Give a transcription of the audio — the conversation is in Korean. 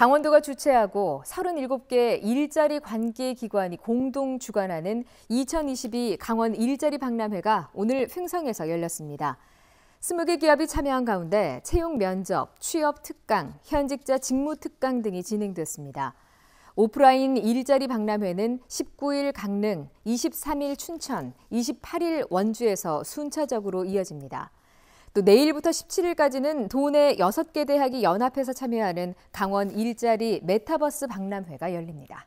강원도가 주최하고 37개 일자리 관계 기관이 공동 주관하는 2022 강원 일자리 박람회가 오늘 횡성에서 열렸습니다. 20개 기업이 참여한 가운데 채용 면접, 취업 특강, 현직자 직무 특강 등이 진행됐습니다. 오프라인 일자리 박람회는 19일 강릉, 23일 춘천, 28일 원주에서 순차적으로 이어집니다. 또 내일부터 17일까지는 도내 6개 대학이 연합해서 참여하는 강원 일자리 메타버스 박람회가 열립니다.